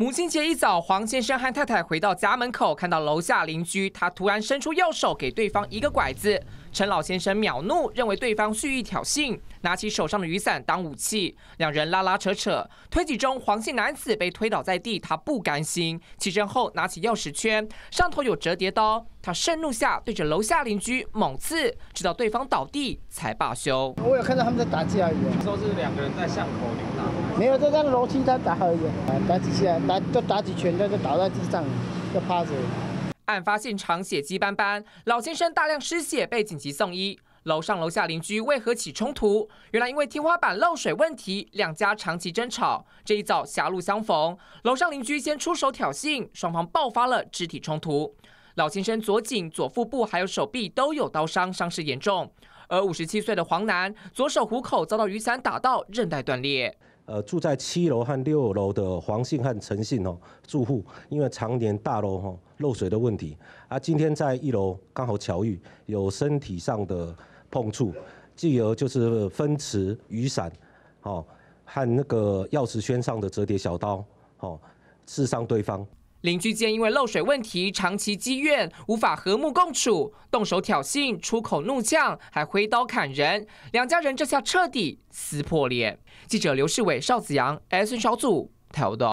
母亲节一早，黄先生和太太回到家门口，看到楼下邻居，他突然伸出右手给对方一个拐子。陈老先生秒怒，认为对方蓄意挑衅，拿起手上的雨伞当武器，两人拉拉扯扯，推挤中黄姓男子被推倒在地，他不甘心，起身后拿起钥匙圈，上头有折叠刀，他盛怒下对着楼下邻居猛刺，直到对方倒地才罢休。我有看到他们在打架，已，时说是两个人在巷口打，没有在那个楼梯他打而已，打几下。都打几拳，他就倒在地上，就趴着。案发现场血迹斑斑，老先生大量失血被紧急送医。楼上楼下邻居为何起冲突？原来因为天花板漏水问题，两家长期争吵。这一早狭路相逢，楼上邻居先出手挑衅，双方爆发了肢体冲突。老先生左颈、左腹部还有手臂都有刀伤，伤势严重。而五十七岁的黄男左手虎口遭到雨伞打到，韧带断裂。呃，住在七楼和六楼的黄姓和陈姓哦住户，因为常年大楼吼漏水的问题，而今天在一楼刚好巧遇，有身体上的碰触，继而就是分池雨伞，哦和那个钥匙圈上的折叠小刀，哦刺伤对方。邻居间因为漏水问题长期积怨，无法和睦共处，动手挑衅、出口怒呛，还挥刀砍人，两家人这下彻底撕破脸。记者刘世伟、邵子阳，S N 小组报道。